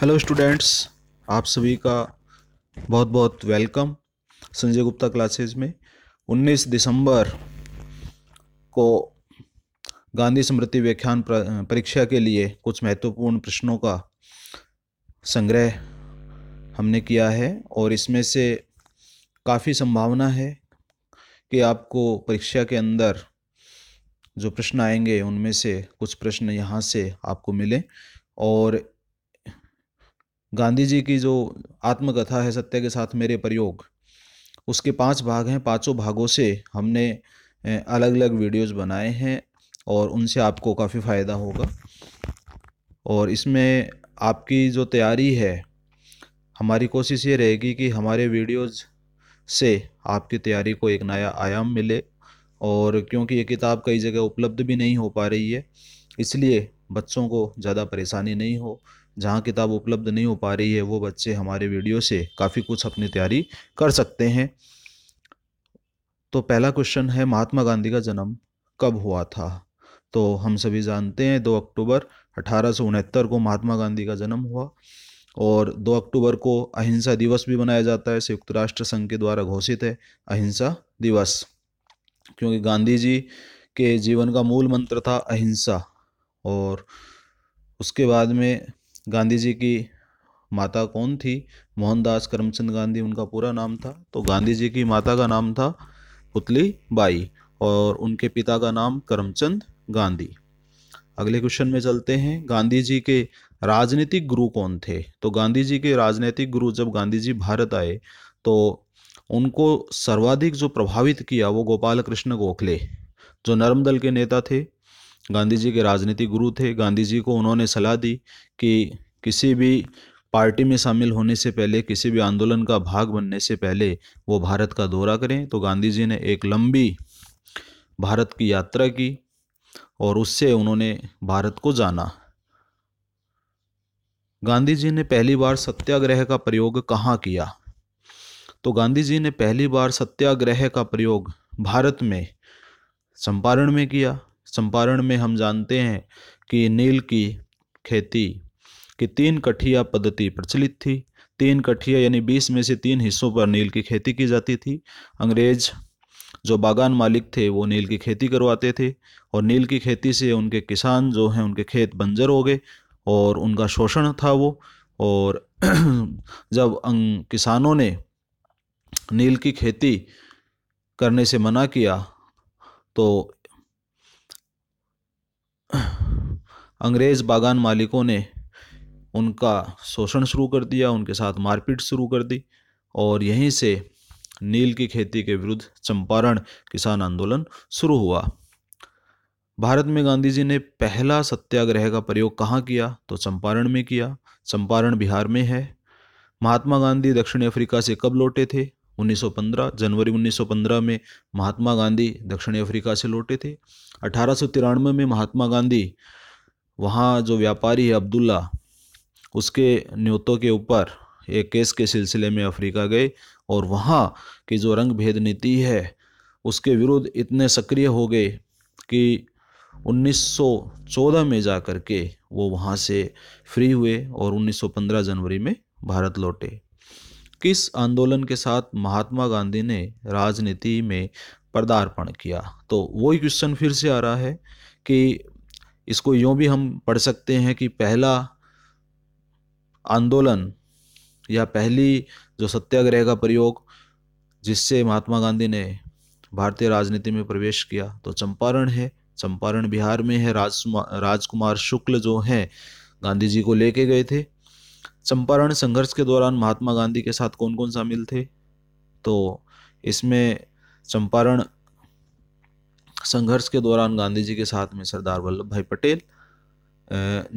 hello students आप सभी का बहुत बहुत वेलकम संजय गुप्ता क्लासेस में 19 दिसंबर को गांधी स्मृति व्याख्यान परीक्षा के लिए कुछ महत्वपूर्ण प्रश्नों का संग्रह हमने किया है और इसमें से काफ़ी संभावना है कि आपको परीक्षा के अंदर जो प्रश्न आएंगे उनमें से कुछ प्रश्न यहाँ से आपको मिले और गांधी जी की जो आत्मकथा है सत्य के साथ मेरे प्रयोग उसके पांच भाग हैं पांचों भागों से हमने अलग अलग वीडियोस बनाए हैं और उनसे आपको काफ़ी फ़ायदा होगा और इसमें आपकी जो तैयारी है हमारी कोशिश ये रहेगी कि हमारे वीडियोस से आपकी तैयारी को एक नया आयाम मिले और क्योंकि ये किताब कई जगह उपलब्ध भी नहीं हो पा रही है इसलिए बच्चों को ज़्यादा परेशानी नहीं हो जहाँ किताब उपलब्ध नहीं हो पा रही है वो बच्चे हमारे वीडियो से काफ़ी कुछ अपनी तैयारी कर सकते हैं तो पहला क्वेश्चन है महात्मा गांधी का जन्म कब हुआ था तो हम सभी जानते हैं दो अक्टूबर अठारह को महात्मा गांधी का जन्म हुआ और दो अक्टूबर को अहिंसा दिवस भी मनाया जाता है संयुक्त राष्ट्र संघ के द्वारा घोषित है अहिंसा दिवस क्योंकि गांधी जी के जीवन का मूल मंत्र था अहिंसा और उसके बाद में गांधी जी की माता कौन थी मोहनदास करमचंद गांधी उनका पूरा नाम था तो गांधी जी की माता का नाम था पुतली बाई और उनके पिता का नाम करमचंद गांधी अगले क्वेश्चन में चलते हैं गांधी जी के राजनीतिक गुरु कौन थे तो गांधी जी के राजनीतिक गुरु जब गांधी जी भारत आए तो उनको सर्वाधिक जो प्रभावित किया वो गोपाल कृष्ण गोखले जो नर्म दल के नेता थे गांधी जी के राजनीतिक गुरु थे गांधी जी को उन्होंने सलाह दी कि किसी भी पार्टी में शामिल होने से पहले किसी भी आंदोलन का भाग बनने से पहले वो भारत का दौरा करें तो गांधी जी ने एक लंबी भारत की यात्रा की और उससे उन्होंने भारत को जाना गांधी जी ने पहली बार सत्याग्रह का प्रयोग कहाँ किया तो गांधी जी ने पहली बार सत्याग्रह का प्रयोग भारत में चंपारण में किया चंपारण में हम जानते हैं कि नील की खेती की तीन कठिया पद्धति प्रचलित थी तीन कठिया यानी बीस में से तीन हिस्सों पर नील की खेती की जाती थी अंग्रेज जो बागान मालिक थे वो नील की खेती करवाते थे और नील की खेती से उनके किसान जो हैं उनके खेत बंजर हो गए और उनका शोषण था वो और जब अं-, किसानों ने नील की खेती करने से मना किया तो अंग्रेज़ बागान मालिकों ने उनका शोषण शुरू कर दिया उनके साथ मारपीट शुरू कर दी और यहीं से नील की खेती के विरुद्ध चंपारण किसान आंदोलन शुरू हुआ भारत में गांधी जी ने पहला सत्याग्रह का प्रयोग कहाँ किया तो चंपारण में किया चंपारण बिहार में है महात्मा गांधी दक्षिण अफ्रीका से कब लौटे थे 1915 जनवरी 1915 में महात्मा गांधी दक्षिण अफ्रीका से लौटे थे अठारह में महात्मा गांधी वहाँ जो व्यापारी है अब्दुल्ला उसके न्योतों के ऊपर एक केस के सिलसिले में अफ्रीका गए और वहाँ की जो रंग भेद नीति है उसके विरुद्ध इतने सक्रिय हो गए कि 1914 में जा कर के वो वहाँ से फ्री हुए और 1915 जनवरी में भारत लौटे किस आंदोलन के साथ महात्मा गांधी ने राजनीति में पदार्पण किया तो वही क्वेश्चन फिर से आ रहा है कि इसको यूँ भी हम पढ़ सकते हैं कि पहला आंदोलन या पहली जो सत्याग्रह का प्रयोग जिससे महात्मा गांधी ने भारतीय राजनीति में प्रवेश किया तो चंपारण है चंपारण बिहार में है राज राजकुमार शुक्ल जो हैं गांधी जी को लेके गए थे चंपारण संघर्ष के दौरान महात्मा गांधी के साथ कौन कौन शामिल थे तो इसमें चंपारण संघर्ष के दौरान गांधी जी के साथ में सरदार वल्लभ भाई पटेल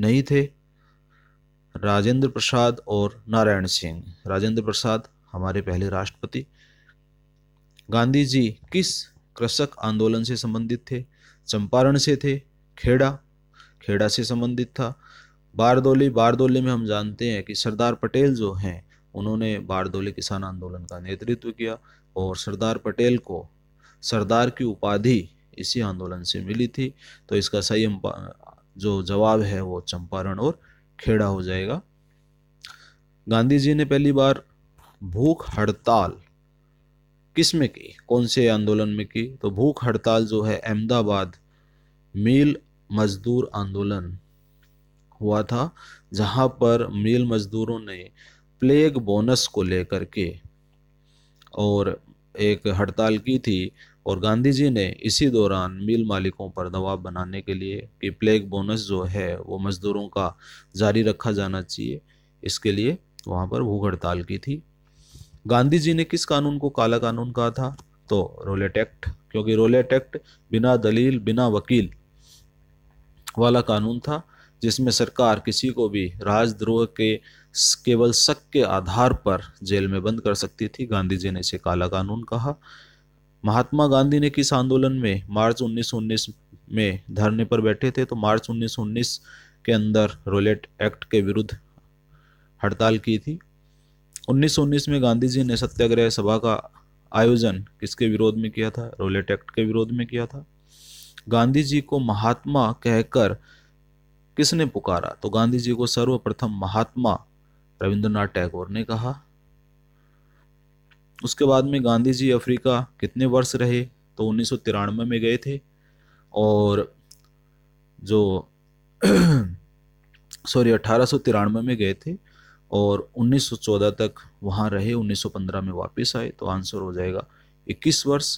नहीं थे राजेंद्र प्रसाद और नारायण सिंह राजेंद्र प्रसाद हमारे पहले राष्ट्रपति गांधी जी किस कृषक आंदोलन से संबंधित थे चंपारण से थे खेड़ा खेड़ा से संबंधित था बारदोली बारदोली में हम जानते हैं कि सरदार पटेल जो हैं उन्होंने बारदोली किसान आंदोलन का नेतृत्व किया और सरदार पटेल को सरदार की उपाधि इसी आंदोलन से मिली थी तो इसका सही जो जवाब है वो चंपारण और खेड़ा हो जाएगा गांधी जी ने पहली बार भूख हड़ताल किस में की कौन से आंदोलन में की तो भूख हड़ताल जो है अहमदाबाद मील मजदूर आंदोलन हुआ था जहां पर मिल मज़दूरों ने प्लेग बोनस को लेकर के और एक हड़ताल की थी और गांधी जी ने इसी दौरान मिल मालिकों पर दबाव बनाने के लिए कि प्लेग बोनस जो है वो मज़दूरों का जारी रखा जाना चाहिए इसके लिए वहाँ पर भूख हड़ताल की थी गांधी जी ने किस कानून को काला कानून कहा था तो रोलेट एक्ट क्योंकि रोलेट एक्ट बिना दलील बिना वकील वाला कानून था जिसमें सरकार किसी को भी राजद्रोह के केवल शक के आधार पर जेल में बंद कर सकती थी गांधी जी ने इसे काला कानून कहा महात्मा गांधी ने किस आंदोलन में मार्च 1919 में धरने पर बैठे थे तो मार्च 1919 के अंदर रोलेट एक्ट के विरुद्ध हड़ताल की थी 1919 में गांधी जी ने सत्याग्रह सभा का आयोजन किसके विरोध में किया था रोलेट एक्ट के विरोध में किया था गांधी जी को महात्मा कहकर किसने पुकारा तो गांधी जी को सर्वप्रथम महात्मा रविंद्रनाथ टैगोर ने कहा उसके बाद में गांधी जी अफ्रीका कितने वर्ष रहे तो उन्नीस में गए थे और जो सॉरी अठारह में गए थे और 1914 तक वहाँ रहे 1915 में वापस आए तो आंसर हो जाएगा 21 वर्ष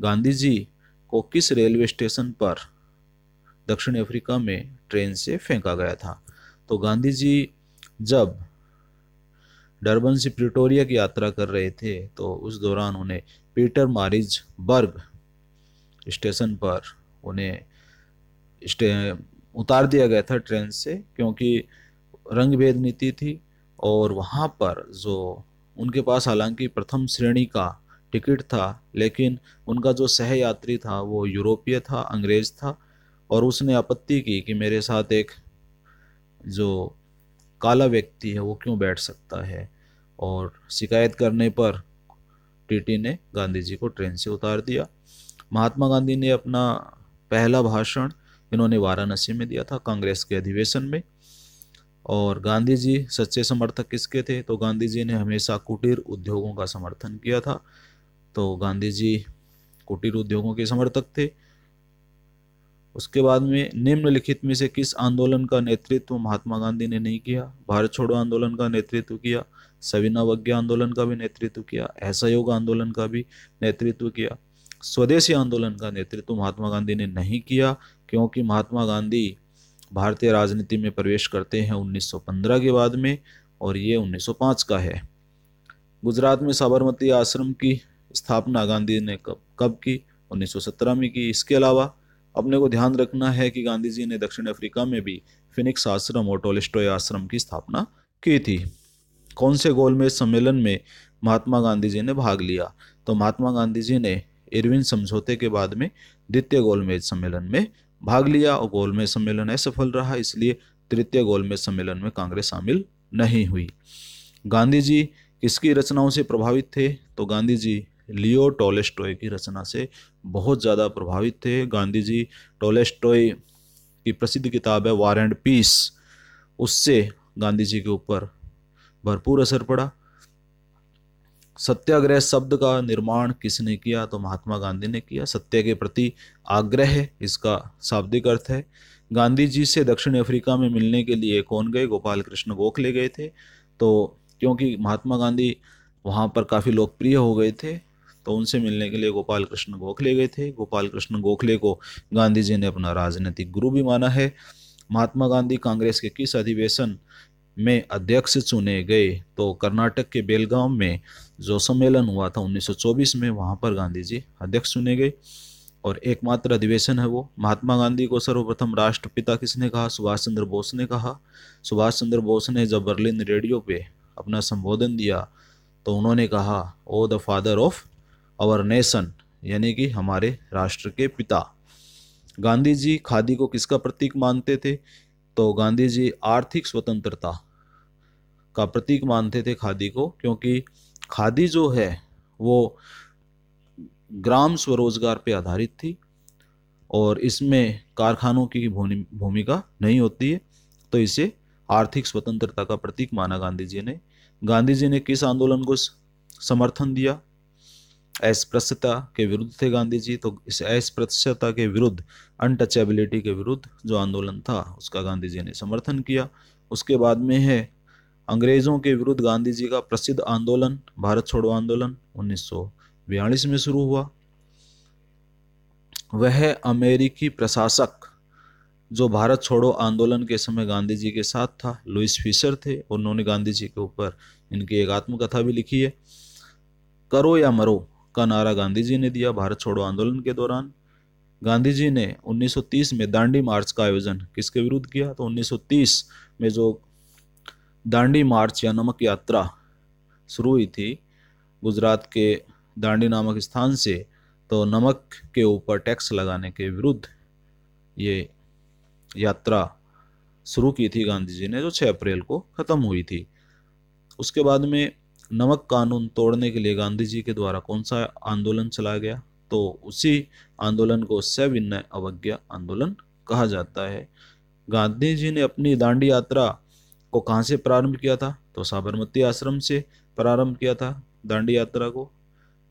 गांधी जी को किस रेलवे स्टेशन पर दक्षिण अफ्रीका में ट्रेन से फेंका गया था तो गांधी जी जब डरबन से प्रिटोरिया की यात्रा कर रहे थे तो उस दौरान उन्हें पीटर मारिज बर्ग स्टेशन पर उन्हें उतार दिया गया था ट्रेन से क्योंकि रंग भेद नीति थी और वहाँ पर जो उनके पास हालांकि प्रथम श्रेणी का टिकट था लेकिन उनका जो सहयात्री था वो यूरोपीय था अंग्रेज था और उसने आपत्ति की कि मेरे साथ एक जो काला व्यक्ति है वो क्यों बैठ सकता है और शिकायत करने पर टीटी ने गांधी जी को ट्रेन से उतार दिया महात्मा गांधी ने अपना पहला भाषण इन्होंने वाराणसी में दिया था कांग्रेस के अधिवेशन में और गांधी जी सच्चे समर्थक किसके थे तो गांधी जी ने हमेशा कुटीर उद्योगों का समर्थन किया था तो गांधी जी कुटीर उद्योगों के समर्थक थे उसके बाद में निम्नलिखित में से किस आंदोलन का नेतृत्व महात्मा गांधी ने नहीं किया भारत छोड़ो आंदोलन का नेतृत्व किया सविनावज्ञ आंदोलन का भी नेतृत्व किया असहयोग आंदोलन का भी नेतृत्व किया स्वदेशी आंदोलन का नेतृत्व महात्मा गांधी ने नहीं किया क्योंकि महात्मा गांधी भारतीय राजनीति में प्रवेश करते हैं 1915 के बाद में और ये 1905 का है गुजरात में साबरमती आश्रम की स्थापना गांधी ने कब कब की 1917 में की इसके अलावा अपने को ध्यान रखना है कि गांधी जी ने दक्षिण अफ्रीका में भी फिनिक्स आश्रम और टोलिस्टोय आश्रम की स्थापना की थी कौन से गोलमेज सम्मेलन में महात्मा गांधी जी ने भाग लिया तो महात्मा गांधी जी ने इरविन समझौते के बाद में द्वितीय गोलमेज सम्मेलन में भाग लिया और गोलमेज सम्मेलन असफल रहा इसलिए तृतीय गोलमेज सम्मेलन में कांग्रेस शामिल नहीं हुई गांधी जी किसकी रचनाओं से प्रभावित थे तो गांधी जी लियो टोलेस्टोय की रचना से बहुत ज़्यादा प्रभावित थे गांधी जी टोलेस्टोय की प्रसिद्ध किताब है वार एंड पीस उससे गांधी जी के ऊपर भरपूर असर पड़ा सत्याग्रह शब्द का निर्माण किसने किया तो महात्मा गांधी ने किया सत्य के प्रति आग्रह है इसका शाब्दिक अर्थ है गांधी जी से दक्षिण अफ्रीका में मिलने के लिए कौन गए गोपाल कृष्ण गोखले गए थे तो क्योंकि महात्मा गांधी वहाँ पर काफ़ी लोकप्रिय हो गए थे तो उनसे मिलने के लिए गोपाल कृष्ण गोखले गए थे गोपाल कृष्ण गोखले को गांधी जी ने अपना राजनीतिक गुरु भी माना है महात्मा गांधी कांग्रेस के किस अधिवेशन में अध्यक्ष चुने गए तो कर्नाटक के बेलगांव में जो सम्मेलन हुआ था 1924 में वहाँ पर गांधी जी अध्यक्ष चुने गए और एकमात्र अधिवेशन है वो महात्मा गांधी को सर्वप्रथम राष्ट्रपिता किसने कहा सुभाष चंद्र बोस ने कहा सुभाष चंद्र बोस ने जब बर्लिन रेडियो पे अपना संबोधन दिया तो उन्होंने कहा oh the father of our nation यानी कि हमारे राष्ट्र के पिता गांधी जी खादी को किसका प्रतीक मानते थे तो गांधी जी आर्थिक स्वतंत्रता का प्रतीक मानते थे खादी को क्योंकि खादी जो है वो ग्राम स्वरोजगार पे आधारित थी और इसमें कारखानों की भूमिका नहीं होती है तो इसे आर्थिक स्वतंत्रता का प्रतीक माना गांधी जी ने गांधी जी ने किस आंदोलन को समर्थन दिया अस्पृश्यता के विरुद्ध थे गांधी जी तो इस अस्पृश्यता के विरुद्ध अनटचेबिलिटी के विरुद्ध जो आंदोलन था उसका गांधी जी ने समर्थन किया उसके बाद में है अंग्रेज़ों के विरुद्ध गांधी जी का प्रसिद्ध आंदोलन भारत छोड़ो आंदोलन उन्नीस में शुरू हुआ वह अमेरिकी प्रशासक जो भारत छोड़ो आंदोलन के समय गांधी जी के साथ था लुइस फिशर थे उन्होंने गांधी जी के ऊपर इनकी एक आत्मकथा भी लिखी है करो या मरो का नारा गांधी जी ने दिया भारत छोड़ो आंदोलन के दौरान गांधी जी ने 1930 में दांडी मार्च का आयोजन किसके विरुद्ध किया तो 1930 में जो दांडी मार्च या नमक यात्रा शुरू हुई थी गुजरात के दांडी नामक स्थान से तो नमक के ऊपर टैक्स लगाने के विरुद्ध ये यात्रा शुरू की थी गांधी जी ने जो 6 अप्रैल को ख़त्म हुई थी उसके बाद में नमक कानून तोड़ने के लिए गांधी जी के द्वारा कौन सा आंदोलन चलाया गया तो उसी आंदोलन को सविनय अवज्ञा आंदोलन कहा जाता है गांधी जी ने अपनी दांडी यात्रा को कहाँ से प्रारंभ किया था तो साबरमती आश्रम से प्रारंभ किया था दांडी यात्रा को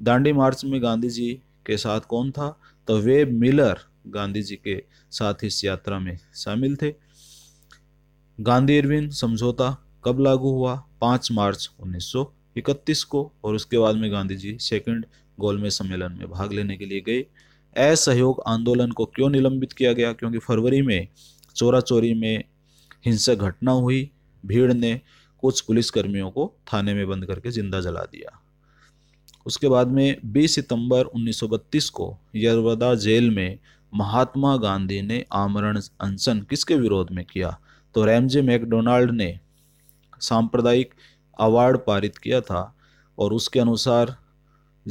दांडी मार्च में गांधी जी के साथ कौन था तो वे मिलर गांधी जी के साथ इस यात्रा में शामिल थे गांधी इरविन समझौता कब लागू हुआ पाँच मार्च उन्नीस इकतीस को और उसके बाद में गांधी जी सेकेंड गोलमेज सम्मेलन में भाग लेने के लिए गए असहयोग आंदोलन को क्यों निलंबित किया गया क्योंकि फरवरी में चोरा चोरी में हिंसक घटना हुई भीड़ ने कुछ पुलिसकर्मियों को थाने में बंद करके जिंदा जला दिया उसके बाद में 20 सितंबर 1932 को यरवदा जेल में महात्मा गांधी ने आमरण अनशन किसके विरोध में किया तो रैमजे मैकडोनाल्ड ने सांप्रदायिक अवार्ड पारित किया था और उसके अनुसार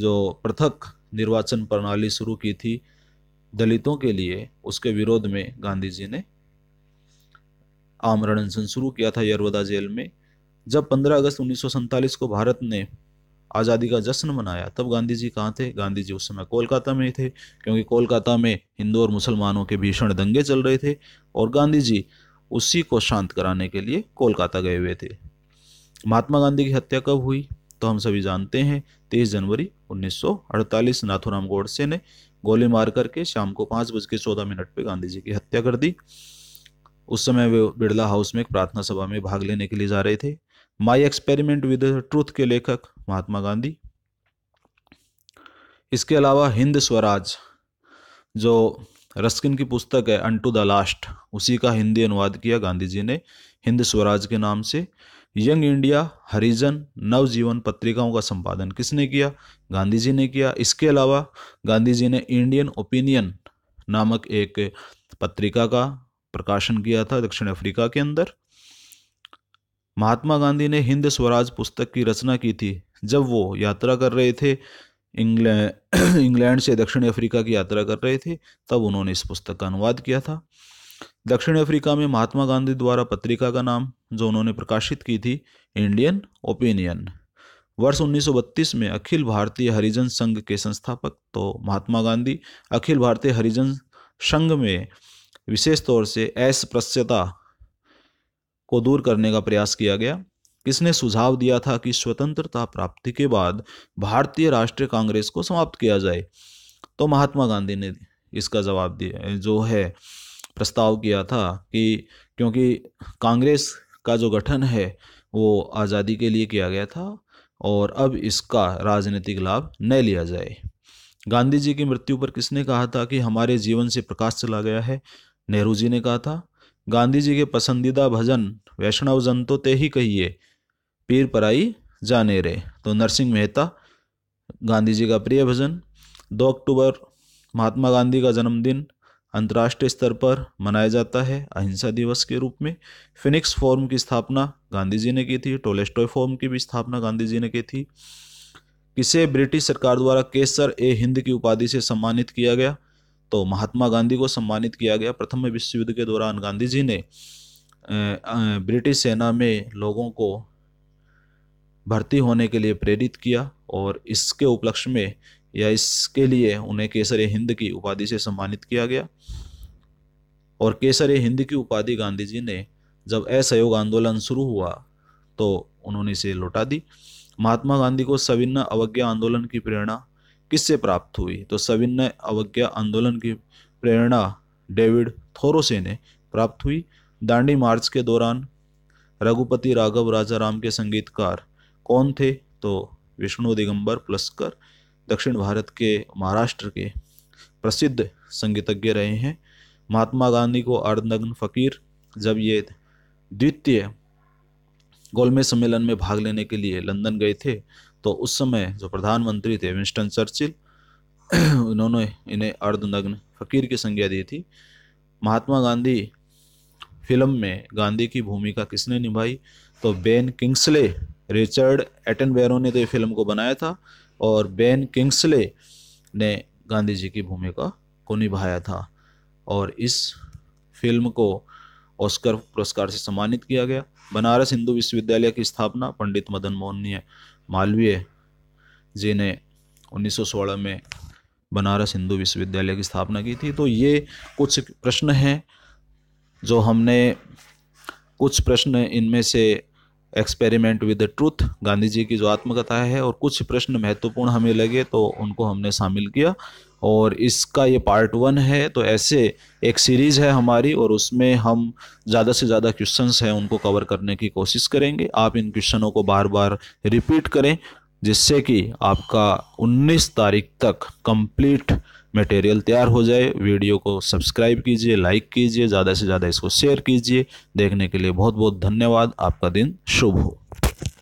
जो पृथक निर्वाचन प्रणाली शुरू की थी दलितों के लिए उसके विरोध में गांधी जी ने आमरण अनशन शुरू किया था यरवदा जेल में जब 15 अगस्त उन्नीस को भारत ने आज़ादी का जश्न मनाया तब गांधी जी कहाँ थे गांधी जी उस समय कोलकाता में ही थे क्योंकि कोलकाता में हिंदू और मुसलमानों के भीषण दंगे चल रहे थे और गांधी जी उसी को शांत कराने के लिए कोलकाता गए हुए थे महात्मा गांधी की हत्या कब हुई तो हम सभी जानते हैं तेईस जनवरी 1948 नाथुराम गोडसे ने गोली मार करके शाम को पाँच बज के चौदह मिनट पर गांधी जी की हत्या कर दी उस समय वे बिरला हाउस में एक प्रार्थना सभा में भाग लेने के लिए जा रहे थे माई एक्सपेरिमेंट विद ट्रूथ के लेखक महात्मा गांधी इसके अलावा हिंद स्वराज जो रस्किन की पुस्तक है अन टू द लास्ट उसी का हिंदी अनुवाद किया गांधी जी ने हिंद स्वराज के नाम से यंग इंडिया हरिजन नवजीवन पत्रिकाओं का संपादन किसने किया गांधी जी ने किया इसके अलावा गांधी जी ने इंडियन ओपिनियन नामक एक पत्रिका का प्रकाशन किया था दक्षिण अफ्रीका के अंदर महात्मा गांधी ने हिंद स्वराज पुस्तक की रचना की थी जब वो यात्रा कर रहे थे इंग्लैंड इंग्लैंड से दक्षिण अफ्रीका की यात्रा कर रहे थे तब उन्होंने इस पुस्तक का अनुवाद किया था दक्षिण अफ्रीका में महात्मा गांधी द्वारा पत्रिका का नाम जो उन्होंने प्रकाशित की थी इंडियन ओपिनियन वर्ष 1932 में अखिल भारतीय हरिजन संघ के संस्थापक तो महात्मा गांधी अखिल भारतीय हरिजन संघ में विशेष तौर से अस्पृश्यता को दूर करने का प्रयास किया गया किसने सुझाव दिया था कि स्वतंत्रता प्राप्ति के बाद भारतीय राष्ट्रीय कांग्रेस को समाप्त किया जाए तो महात्मा गांधी ने इसका जवाब दिया जो है प्रस्ताव किया था कि क्योंकि कांग्रेस का जो गठन है वो आज़ादी के लिए किया गया था और अब इसका राजनीतिक लाभ न लिया जाए गांधी जी की मृत्यु पर किसने कहा था कि हमारे जीवन से प्रकाश चला गया है नेहरू जी ने कहा था गांधी जी के पसंदीदा भजन वैष्णव जन तो ते ही कहिए पीर पराई जाने रे तो नरसिंह मेहता गांधी जी का प्रिय भजन दो अक्टूबर महात्मा गांधी का जन्मदिन अंतर्राष्ट्रीय स्तर पर मनाया जाता है अहिंसा दिवस के रूप में फिनिक्स फॉर्म की स्थापना गांधी जी ने की थी टोलेस्टॉय फॉर्म की भी स्थापना गांधी जी ने की थी किसे ब्रिटिश सरकार द्वारा केसर ए हिंद की उपाधि से सम्मानित किया गया तो महात्मा गांधी को सम्मानित किया गया प्रथम विश्व युद्ध के दौरान गांधी जी ने ब्रिटिश सेना में लोगों को भर्ती होने के लिए प्रेरित किया और इसके उपलक्ष्य में या इसके लिए उन्हें केसर हिंद की उपाधि से सम्मानित किया गया और केसर हिंद की उपाधि गांधी जी ने जब असहयोग आंदोलन शुरू हुआ तो उन्होंने इसे लौटा दी महात्मा गांधी को सविन्न अवज्ञा आंदोलन की प्रेरणा किससे प्राप्त हुई तो सविन्न अवज्ञा आंदोलन की प्रेरणा डेविड थोरो से ने प्राप्त हुई दांडी मार्च के दौरान रघुपति राघव राजा राम के संगीतकार कौन थे तो विष्णु दिगंबर प्लस्कर दक्षिण भारत के महाराष्ट्र के प्रसिद्ध संगीतज्ञ रहे हैं महात्मा गांधी को अर्धनग्न फकीर जब ये द्वितीय गोलमे सम्मेलन में भाग लेने के लिए लंदन गए थे तो उस समय जो प्रधानमंत्री थे विंस्टन चर्चिल उन्होंने इन्हें अर्धनग्न फकीर की संज्ञा दी थी महात्मा गांधी फिल्म में गांधी की भूमिका किसने निभाई तो बेन किंग्सले रिचर्ड एटनबेरो ने तो ये फिल्म को बनाया था और बेन किंग्सले ने गांधी जी की भूमिका को निभाया था और इस फिल्म को ऑस्कर पुरस्कार से सम्मानित किया गया बनारस हिंदू विश्वविद्यालय की स्थापना पंडित मदन मोहन मालवीय जी ने 1916 में बनारस हिंदू विश्वविद्यालय की स्थापना की थी तो ये कुछ प्रश्न हैं जो हमने कुछ प्रश्न इनमें से experiment with the truth Gandhi ji की जो आत्मकथा है और कुछ प्रश्न महत्वपूर्ण हमें लगे तो उनको हमने शामिल किया और इसका ये पार्ट वन है तो ऐसे एक सीरीज़ है हमारी और उसमें हम ज़्यादा से ज़्यादा क्वेश्चंस हैं उनको कवर करने की कोशिश करेंगे आप इन क्वेश्चनों को बार बार रिपीट करें जिससे कि आपका 19 तारीख तक कंप्लीट मटेरियल तैयार हो जाए वीडियो को सब्सक्राइब कीजिए लाइक कीजिए ज़्यादा से ज़्यादा इसको शेयर कीजिए देखने के लिए बहुत बहुत धन्यवाद आपका दिन शुभ हो